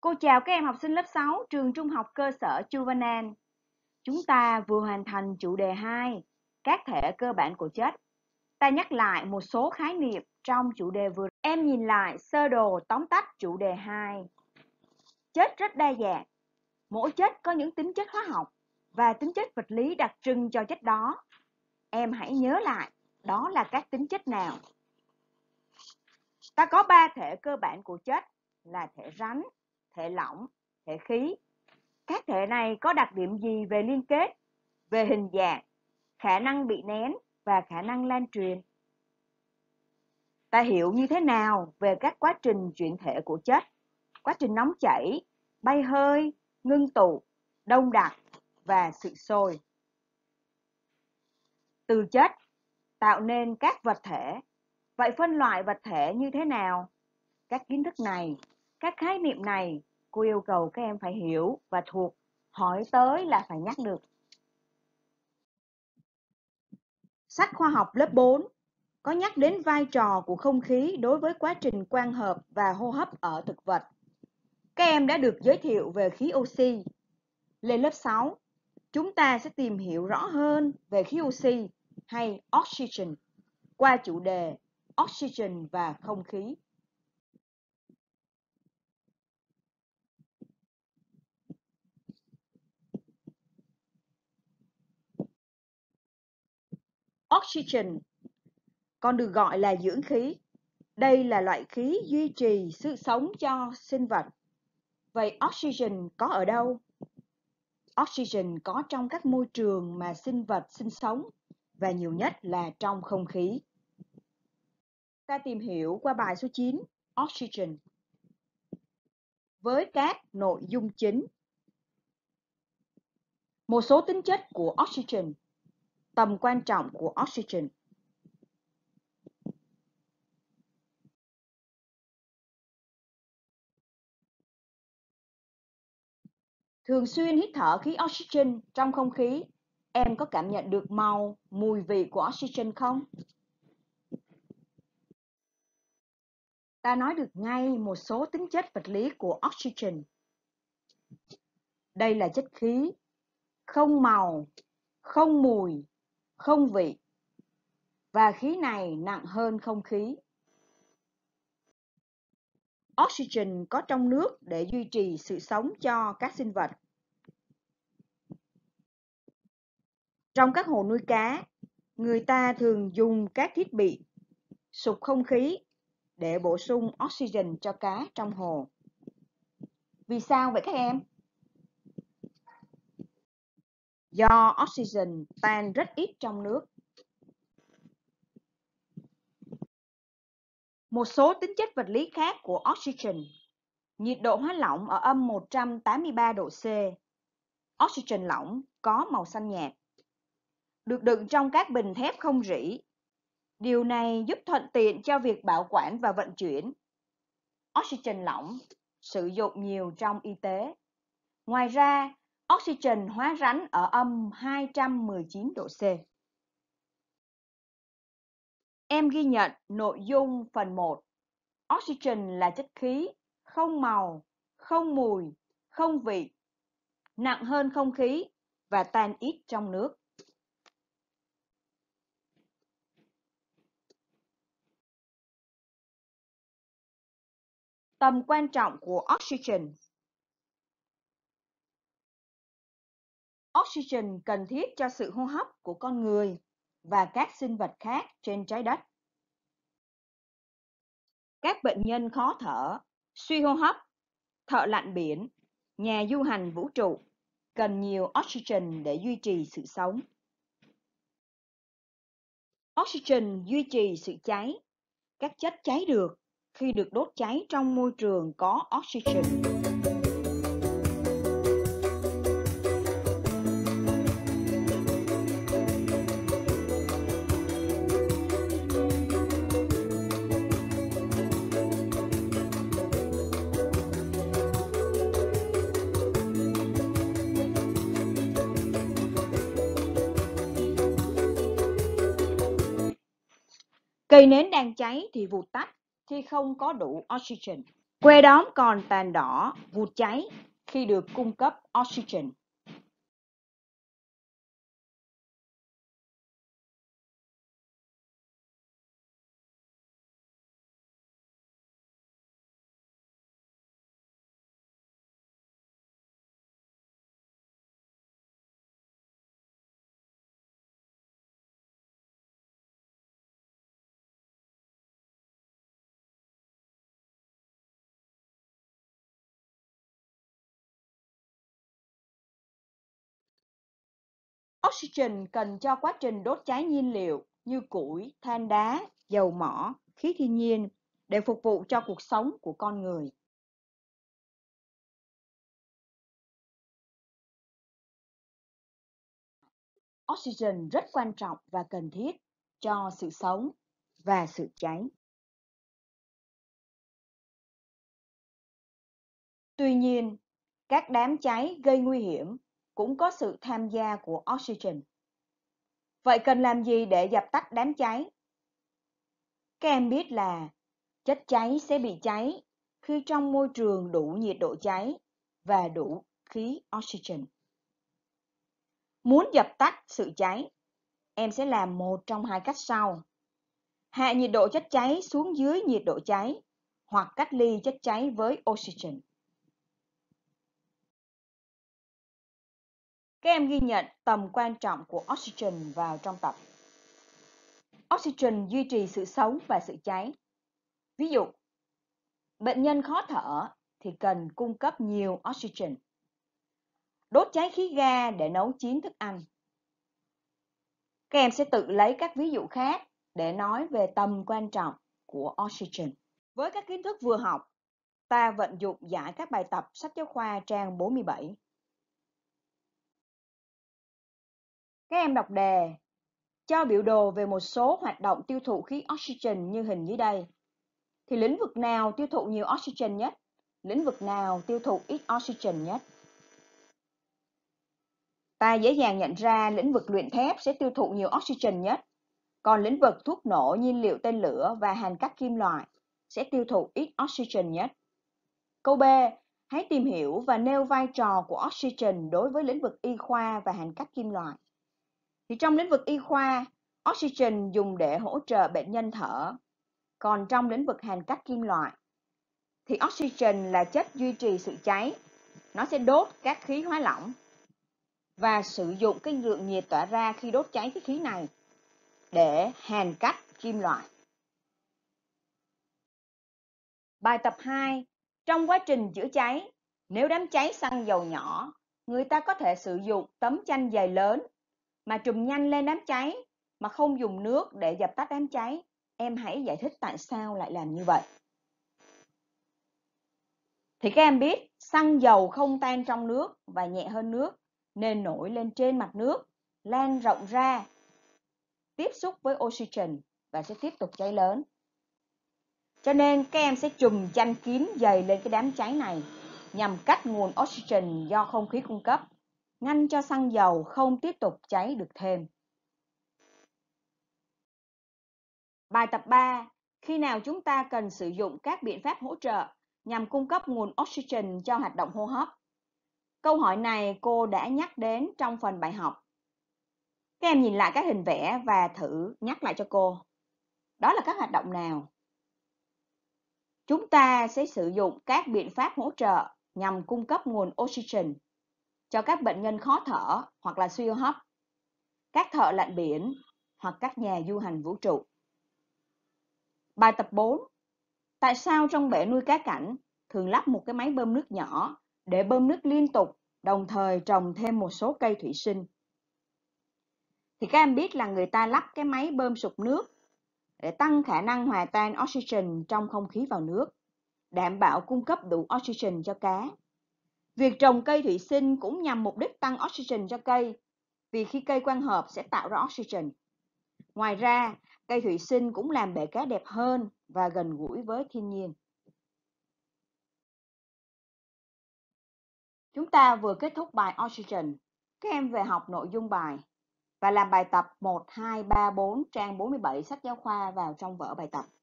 Cô chào các em học sinh lớp 6 trường trung học cơ sở Chu Văn An. Chúng ta vừa hoàn thành chủ đề 2, các thể cơ bản của chất. Ta nhắc lại một số khái niệm trong chủ đề vừa. Em nhìn lại sơ đồ tóm tắt chủ đề 2. Chất rất đa dạng. Mỗi chất có những tính chất hóa học và tính chất vật lý đặc trưng cho chất đó. Em hãy nhớ lại đó là các tính chất nào. Ta có 3 thể cơ bản của chất là thể rắn, thể lỏng, thể khí. Các thể này có đặc điểm gì về liên kết, về hình dạng, khả năng bị nén và khả năng lan truyền? Ta hiểu như thế nào về các quá trình chuyển thể của chất? Quá trình nóng chảy, bay hơi, ngưng tụ, đông đặc và sự sôi. Từ chất tạo nên các vật thể. Vậy phân loại vật thể như thế nào? Các kiến thức này, các khái niệm này cô yêu cầu các em phải hiểu và thuộc hỏi tới là phải nhắc được sách khoa học lớp 4 có nhắc đến vai trò của không khí đối với quá trình quang hợp và hô hấp ở thực vật. Các em đã được giới thiệu về khí oxy. Lên lớp 6, chúng ta sẽ tìm hiểu rõ hơn về khí oxy hay oxygen qua chủ đề oxygen và không khí. oxygen, còn được gọi là dưỡng khí. Đây là loại khí duy trì sự sống cho sinh vật. Vậy oxygen có ở đâu? Oxygen có trong các môi trường mà sinh vật sinh sống và nhiều nhất là trong không khí. Ta tìm hiểu qua bài số 9, Oxygen. Với các nội dung chính. Một số tính chất của oxygen tầm quan trọng của oxygen. Thường xuyên hít thở khí oxygen trong không khí, em có cảm nhận được màu, mùi vị của oxygen không? Ta nói được ngay một số tính chất vật lý của oxygen. Đây là chất khí, không màu, không mùi, không vị và khí này nặng hơn không khí. Oxygen có trong nước để duy trì sự sống cho các sinh vật. Trong các hồ nuôi cá, người ta thường dùng các thiết bị sục không khí để bổ sung oxygen cho cá trong hồ. Vì sao vậy các em? do oxygen tan rất ít trong nước. Một số tính chất vật lý khác của oxygen. Nhiệt độ hóa lỏng ở âm 183 độ C. Oxygen lỏng có màu xanh nhạt. Được đựng trong các bình thép không rỉ. Điều này giúp thuận tiện cho việc bảo quản và vận chuyển. Oxygen lỏng sử dụng nhiều trong y tế. Ngoài ra, Oxygen hóa rắn ở âm 219 độ C. Em ghi nhận nội dung phần 1. Oxygen là chất khí, không màu, không mùi, không vị, nặng hơn không khí và tan ít trong nước. Tầm quan trọng của oxygen oxygen cần thiết cho sự hô hấp của con người và các sinh vật khác trên trái đất. Các bệnh nhân khó thở, suy hô hấp, thợ lặn biển, nhà du hành vũ trụ cần nhiều oxygen để duy trì sự sống. Oxygen duy trì sự cháy. Các chất cháy được khi được đốt cháy trong môi trường có oxygen. Cây nến đang cháy thì vụt tắt khi không có đủ oxygen. Que đóm còn tàn đỏ vụt cháy khi được cung cấp oxygen. Oxygen cần cho quá trình đốt cháy nhiên liệu như củi, than đá, dầu mỏ, khí thiên nhiên để phục vụ cho cuộc sống của con người. Oxygen rất quan trọng và cần thiết cho sự sống và sự cháy. Tuy nhiên, các đám cháy gây nguy hiểm cũng có sự tham gia của oxygen. Vậy cần làm gì để dập tắt đám cháy? Các em biết là chất cháy sẽ bị cháy khi trong môi trường đủ nhiệt độ cháy và đủ khí oxygen. Muốn dập tắt sự cháy, em sẽ làm một trong hai cách sau. Hạ nhiệt độ chất cháy xuống dưới nhiệt độ cháy hoặc cách ly chất cháy với oxygen. Các em ghi nhận tầm quan trọng của oxygen vào trong tập. Oxygen duy trì sự sống và sự cháy. Ví dụ, bệnh nhân khó thở thì cần cung cấp nhiều oxygen. Đốt cháy khí ga để nấu chín thức ăn. Các em sẽ tự lấy các ví dụ khác để nói về tầm quan trọng của oxygen. Với các kiến thức vừa học, ta vận dụng giải các bài tập sách giáo khoa trang 47. Các em đọc đề cho biểu đồ về một số hoạt động tiêu thụ khí oxygen như hình dưới đây. Thì lĩnh vực nào tiêu thụ nhiều oxygen nhất? Lĩnh vực nào tiêu thụ ít oxygen nhất? Ta dễ dàng nhận ra lĩnh vực luyện thép sẽ tiêu thụ nhiều oxygen nhất, còn lĩnh vực thuốc nổ, nhiên liệu tên lửa và hàn cắt kim loại sẽ tiêu thụ ít oxygen nhất. Câu B, hãy tìm hiểu và nêu vai trò của oxygen đối với lĩnh vực y khoa và hàn cắt kim loại. Thì trong lĩnh vực y khoa, oxygen dùng để hỗ trợ bệnh nhân thở. Còn trong lĩnh vực hàn cắt kim loại, thì oxygen là chất duy trì sự cháy. Nó sẽ đốt các khí hóa lỏng và sử dụng cái lượng nhiệt tỏa ra khi đốt cháy cái khí này để hàn cắt kim loại. Bài tập 2. Trong quá trình chữa cháy, nếu đám cháy xăng dầu nhỏ, người ta có thể sử dụng tấm chanh dày lớn mà trùm nhanh lên đám cháy mà không dùng nước để dập tắt đám cháy. Em hãy giải thích tại sao lại làm như vậy. Thì các em biết xăng dầu không tan trong nước và nhẹ hơn nước nên nổi lên trên mặt nước, lan rộng ra, tiếp xúc với oxygen và sẽ tiếp tục cháy lớn. Cho nên các em sẽ chùm chanh kín dày lên cái đám cháy này nhằm cắt nguồn oxygen do không khí cung cấp ngăn cho xăng dầu không tiếp tục cháy được thêm. Bài tập 3. Khi nào chúng ta cần sử dụng các biện pháp hỗ trợ nhằm cung cấp nguồn oxygen cho hoạt động hô hấp? Câu hỏi này cô đã nhắc đến trong phần bài học. Các em nhìn lại các hình vẽ và thử nhắc lại cho cô. Đó là các hoạt động nào? Chúng ta sẽ sử dụng các biện pháp hỗ trợ nhằm cung cấp nguồn oxygen cho các bệnh nhân khó thở hoặc là suy hô hấp, các thợ lạnh biển hoặc các nhà du hành vũ trụ. Bài tập 4. Tại sao trong bể nuôi cá cảnh thường lắp một cái máy bơm nước nhỏ để bơm nước liên tục, đồng thời trồng thêm một số cây thủy sinh? Thì các em biết là người ta lắp cái máy bơm sụp nước để tăng khả năng hòa tan oxygen trong không khí vào nước, đảm bảo cung cấp đủ oxygen cho cá Việc trồng cây thủy sinh cũng nhằm mục đích tăng oxygen cho cây, vì khi cây quang hợp sẽ tạo ra oxygen. Ngoài ra, cây thủy sinh cũng làm bể cá đẹp hơn và gần gũi với thiên nhiên. Chúng ta vừa kết thúc bài Oxygen. Các em về học nội dung bài và làm bài tập 1, 2, 3, 4 trang 47 sách giáo khoa vào trong vở bài tập.